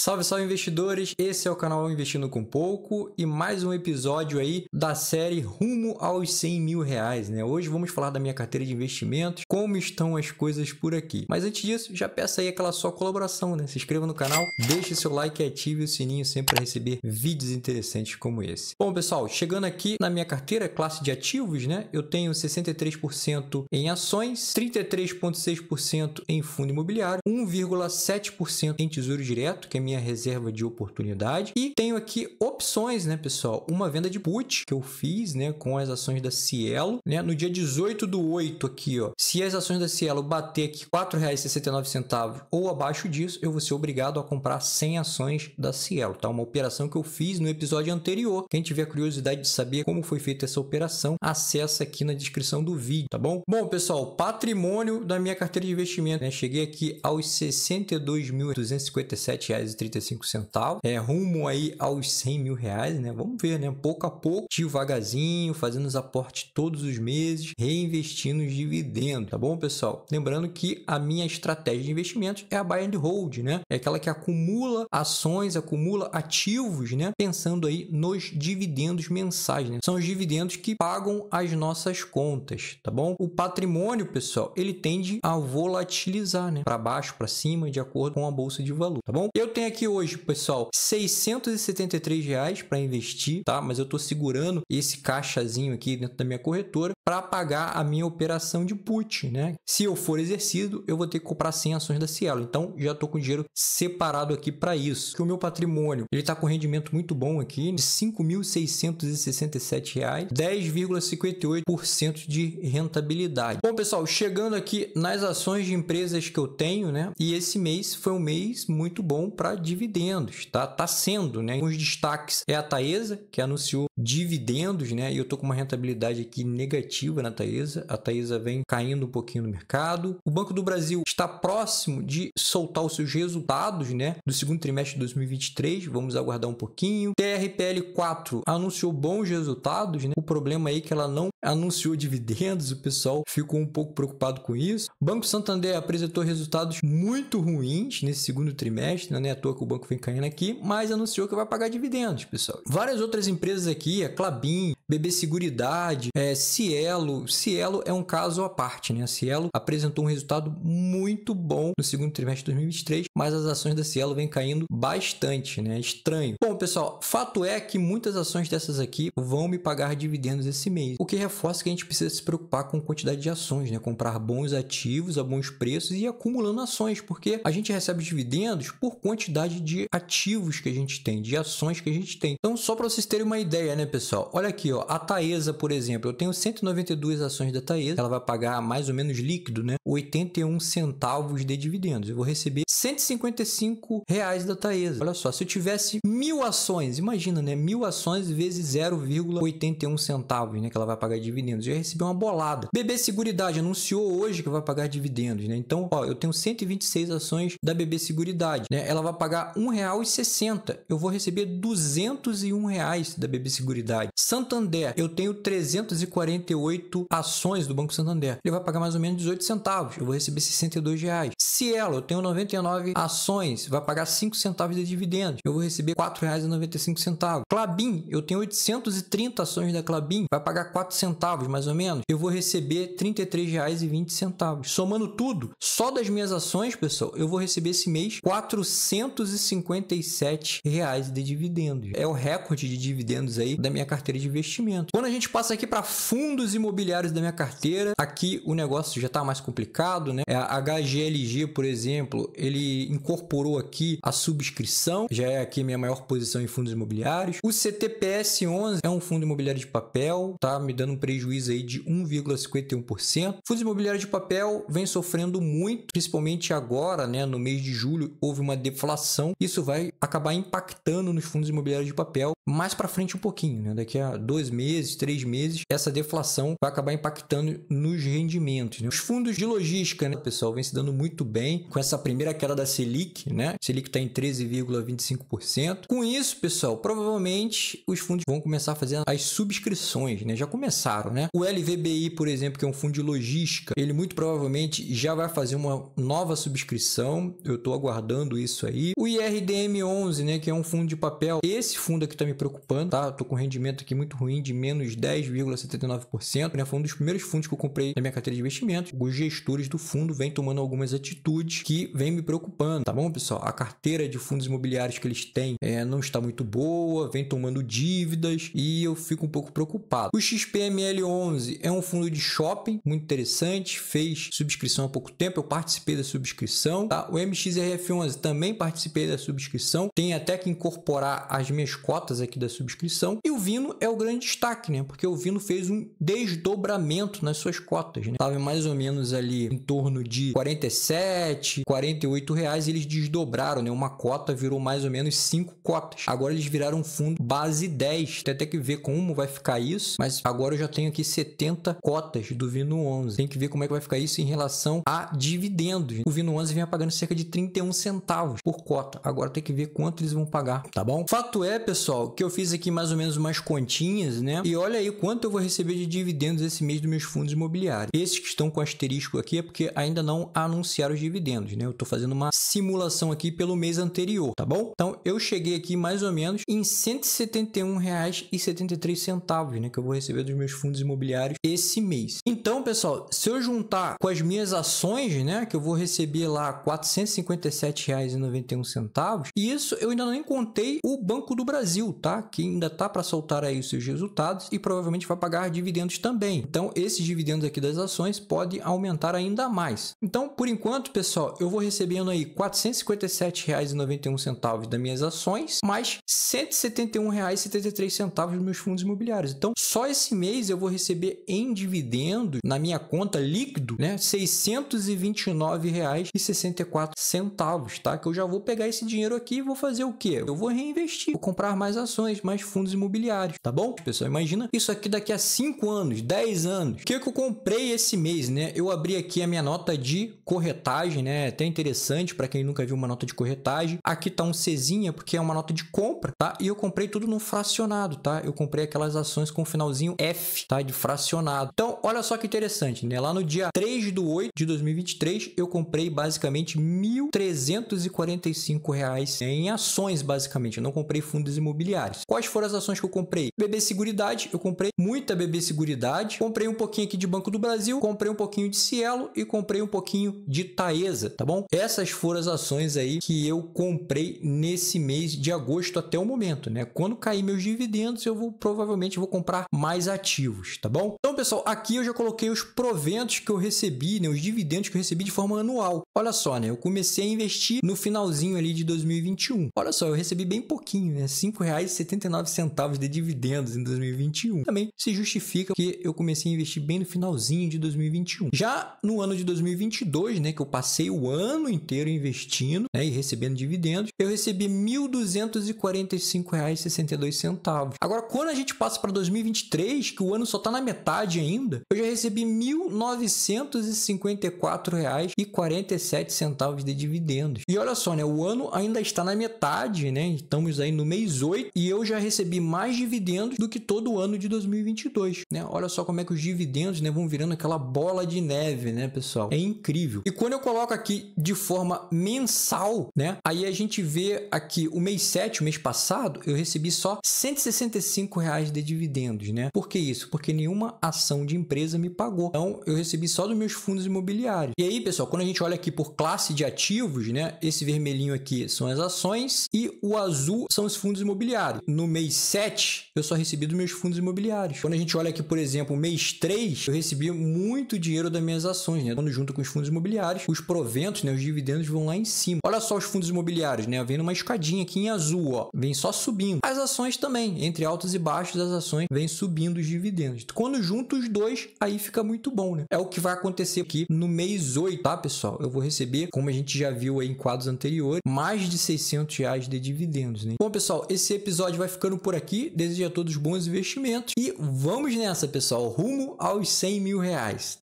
Salve, salve investidores! Esse é o canal Investindo com Pouco e mais um episódio aí da série Rumo aos 100 mil reais, né? Hoje vamos falar da minha carteira de investimentos, como estão as coisas por aqui. Mas antes disso, já peço aí aquela sua colaboração, né? Se inscreva no canal, deixe seu like e ative o sininho sempre para receber vídeos interessantes como esse. Bom, pessoal, chegando aqui na minha carteira, classe de ativos, né? Eu tenho 63% em ações, 33,6% em fundo imobiliário, 1,7% em tesouro direto, que é minha reserva de oportunidade. E tenho aqui opções, né, pessoal? Uma venda de put que eu fiz, né, com as ações da Cielo, né, no dia 18 do 8 aqui, ó. Se as ações da Cielo bater aqui R$ 4,69 ou abaixo disso, eu vou ser obrigado a comprar 100 ações da Cielo, tá? Uma operação que eu fiz no episódio anterior. Quem tiver curiosidade de saber como foi feita essa operação, acessa aqui na descrição do vídeo, tá bom? Bom, pessoal, patrimônio da minha carteira de investimento, né? Cheguei aqui aos R$ 62.257,30 1,35 é rumo aí aos 100 mil reais, né? Vamos ver, né? Pouco a pouco, devagarzinho, fazendo os aportes todos os meses, reinvestindo os dividendos, tá bom, pessoal? Lembrando que a minha estratégia de investimentos é a buy and hold, né? É aquela que acumula ações, acumula ativos, né? Pensando aí nos dividendos mensais, né? São os dividendos que pagam as nossas contas, tá bom? O patrimônio, pessoal, ele tende a volatilizar, né? Para baixo, para cima, de acordo com a bolsa de valor, tá bom? Eu tenho aqui hoje, pessoal, 673 reais para investir, tá? Mas eu estou segurando esse caixazinho aqui dentro da minha corretora para pagar a minha operação de put, né? Se eu for exercido, eu vou ter que comprar 100 ações da Cielo. Então, já estou com dinheiro separado aqui para isso. Que o meu patrimônio, ele tá com rendimento muito bom aqui, de 5.667 reais, 10,58% de rentabilidade. Bom, pessoal, chegando aqui nas ações de empresas que eu tenho, né? E esse mês foi um mês muito bom para dividendos, tá? Tá sendo, né? Os destaques é a Taesa, que anunciou dividendos, né? E eu tô com uma rentabilidade aqui negativa na Taesa. A Taesa vem caindo um pouquinho no mercado. O Banco do Brasil está próximo de soltar os seus resultados, né? Do segundo trimestre de 2023. Vamos aguardar um pouquinho. TRPL 4 anunciou bons resultados, né? O problema aí é que ela não anunciou dividendos, o pessoal ficou um pouco preocupado com isso. O Banco Santander apresentou resultados muito ruins nesse segundo trimestre, né? não é à toa que o banco vem caindo aqui, mas anunciou que vai pagar dividendos, pessoal. Várias outras empresas aqui Clabin, BB Seguridade, é, Cielo. Cielo é um caso à parte, né? A Cielo apresentou um resultado muito bom no segundo trimestre de 2023, mas as ações da Cielo vêm caindo bastante, né? Estranho. Bom, pessoal, fato é que muitas ações dessas aqui vão me pagar dividendos esse mês, o que reforça que a gente precisa se preocupar com quantidade de ações, né? Comprar bons ativos a bons preços e acumulando ações, porque a gente recebe dividendos por quantidade de ativos que a gente tem, de ações que a gente tem. Então, só para vocês terem uma ideia, né? né, pessoal? Olha aqui, ó, a Taesa, por exemplo, eu tenho 192 ações da Taesa, ela vai pagar mais ou menos líquido, né, 81 centavos de dividendos. Eu vou receber 155 reais da Taesa. Olha só, se eu tivesse mil ações, imagina, né? Mil ações vezes 0,81 centavos, né? Que ela vai pagar dividendos. Eu ia receber uma bolada. BB Seguridade anunciou hoje que vai pagar dividendos, né? Então, ó, eu tenho 126 ações da BB Seguridade, né? Ela vai pagar R$1,60. Eu vou receber R$ 201 reais da BB Seguridade. Santander, eu tenho 348 ações do Banco Santander. Ele vai pagar mais ou menos 18 centavos. Eu vou receber 62 reais. Cielo, eu tenho 99 9 ações, vai pagar 5 centavos de dividendos. Eu vou receber R$ 4,95. Clabin, eu tenho 830 ações da Clabin, vai pagar 4 centavos mais ou menos. Eu vou receber R$ 33,20. Somando tudo, só das minhas ações, pessoal, eu vou receber esse mês R$ 457 reais de dividendos. É o recorde de dividendos aí da minha carteira de investimento. Quando a gente passa aqui para fundos imobiliários da minha carteira, aqui o negócio já está mais complicado, né? É a HGLG, por exemplo, ele ele incorporou aqui a subscrição, já é aqui minha maior posição em fundos imobiliários. O CTPS11 é um fundo imobiliário de papel, tá me dando um prejuízo aí de 1,51%. Fundos imobiliários de papel vem sofrendo muito, principalmente agora, né, no mês de julho houve uma deflação. Isso vai acabar impactando nos fundos imobiliários de papel mais para frente um pouquinho, né? Daqui a dois meses, três meses, essa deflação vai acabar impactando nos rendimentos. Né? Os fundos de logística, né, pessoal, vem se dando muito bem com essa primeira queda da Selic, né? Selic está em 13,25%. Com isso, pessoal, provavelmente os fundos vão começar a fazer as subscrições, né? Já começaram, né? O LVBI, por exemplo, que é um fundo de logística, ele muito provavelmente já vai fazer uma nova subscrição. Eu estou aguardando isso aí. O IRDM11, né, que é um fundo de papel. Esse fundo aqui está me preocupando, tá? Eu tô com rendimento aqui muito ruim de menos 10,79%, né? Foi um dos primeiros fundos que eu comprei na minha carteira de investimentos. Os gestores do fundo vêm tomando algumas atitudes que vêm me preocupando, tá bom, pessoal? A carteira de fundos imobiliários que eles têm é, não está muito boa, vem tomando dívidas e eu fico um pouco preocupado. O XPML11 é um fundo de shopping muito interessante, fez subscrição há pouco tempo, eu participei da subscrição, tá? O MXRF11 também participei da subscrição, tem até que incorporar as minhas cotas aqui da subscrição. E o Vino é o grande destaque, né? Porque o Vino fez um desdobramento nas suas cotas, né? Tava mais ou menos ali em torno de 47, 48 reais eles desdobraram, né? Uma cota virou mais ou menos cinco cotas. Agora eles viraram um fundo base 10. Tem até que ver como vai ficar isso, mas agora eu já tenho aqui 70 cotas do Vino 11. Tem que ver como é que vai ficar isso em relação a dividendos. O Vino 11 vem pagando cerca de 31 centavos por cota. Agora tem que ver quanto eles vão pagar, tá bom? Fato é, pessoal, que eu fiz aqui mais ou menos umas continhas, né? E olha aí quanto eu vou receber de dividendos esse mês dos meus fundos imobiliários. Esses que estão com asterisco aqui é porque ainda não anunciaram os dividendos, né? Eu tô fazendo fazendo uma simulação aqui pelo mês anterior, tá bom? Então eu cheguei aqui mais ou menos em R$ 171,73, né, que eu vou receber dos meus fundos imobiliários esse mês. Então, pessoal, se eu juntar com as minhas ações, né, que eu vou receber lá R$ 457,91, e isso eu ainda nem contei o Banco do Brasil, tá? Que ainda tá para soltar aí os seus resultados e provavelmente vai pagar dividendos também. Então, esses dividendos aqui das ações podem aumentar ainda mais. Então, por enquanto, pessoal, eu vou receber angariando aí R$ 457,91 das minhas ações, mais R$ 171,73 dos meus fundos imobiliários. Então, só esse mês eu vou receber em dividendos na minha conta líquido, né, R$ 629,64, tá? Que eu já vou pegar esse dinheiro aqui e vou fazer o quê? Eu vou reinvestir, vou comprar mais ações, mais fundos imobiliários, tá bom? Pessoal, imagina isso aqui daqui a 5 anos, 10 anos. O que, que eu comprei esse mês, né? Eu abri aqui a minha nota de corretagem, né? Até interessante interessante para quem nunca viu uma nota de corretagem. Aqui tá um Czinha, porque é uma nota de compra, tá? E eu comprei tudo no fracionado, tá? Eu comprei aquelas ações com o finalzinho F, tá? De fracionado. Então, olha só que interessante, né? Lá no dia 3 do 8 de 2023, eu comprei basicamente R$ 1.345 em ações, basicamente. Eu não comprei fundos imobiliários. Quais foram as ações que eu comprei? BB Seguridade, eu comprei muita BB Seguridade, comprei um pouquinho aqui de Banco do Brasil, comprei um pouquinho de Cielo e comprei um pouquinho de Taesa, tá bom? Essa essas foram as ações aí que eu comprei nesse mês de agosto até o momento, né? Quando cair meus dividendos, eu vou provavelmente vou comprar mais ativos, tá bom? Então, pessoal, aqui eu já coloquei os proventos que eu recebi, né, os dividendos que eu recebi de forma anual. Olha só, né? Eu comecei a investir no finalzinho ali de 2021. Olha só, eu recebi bem pouquinho, né? R$ 5,79 de dividendos em 2021. Também se justifica que eu comecei a investir bem no finalzinho de 2021. Já no ano de 2022, né, que eu passei o ano inteiro inteiro investindo né, e recebendo dividendos, eu recebi R$ 1.245,62. Agora, quando a gente passa para 2023, que o ano só está na metade ainda, eu já recebi R$ 1.954,47 de dividendos. E olha só, né, o ano ainda está na metade, né? Estamos aí no mês 8 e eu já recebi mais dividendos do que todo o ano de 2022, né? Olha só como é que os dividendos, né, vão virando aquela bola de neve, né, pessoal? É incrível. E quando eu coloco aqui de forma mensal, né? Aí a gente vê aqui o mês 7, o mês passado, eu recebi só 165 reais de dividendos, né? Por que isso? Porque nenhuma ação de empresa me pagou. Então, eu recebi só dos meus fundos imobiliários. E aí, pessoal, quando a gente olha aqui por classe de ativos, né? Esse vermelhinho aqui são as ações e o azul são os fundos imobiliários. No mês 7, eu só recebi dos meus fundos imobiliários. Quando a gente olha aqui, por exemplo, mês 3, eu recebi muito dinheiro das minhas ações, né? Quando junto com os fundos imobiliários, os proventos, né? Os dividendos dividendos vão lá em cima. Olha só os fundos imobiliários, né? Vendo uma escadinha aqui em azul, ó. Vem só subindo. As ações também, entre altos e baixos, as ações vêm subindo os dividendos. Quando junto os dois, aí fica muito bom, né? É o que vai acontecer aqui no mês 8, tá, pessoal? Eu vou receber, como a gente já viu aí em quadros anteriores, mais de 600 reais de dividendos, né? Bom, pessoal, esse episódio vai ficando por aqui. Desejo a todos bons investimentos e vamos nessa, pessoal. Rumo aos 100 mil reais.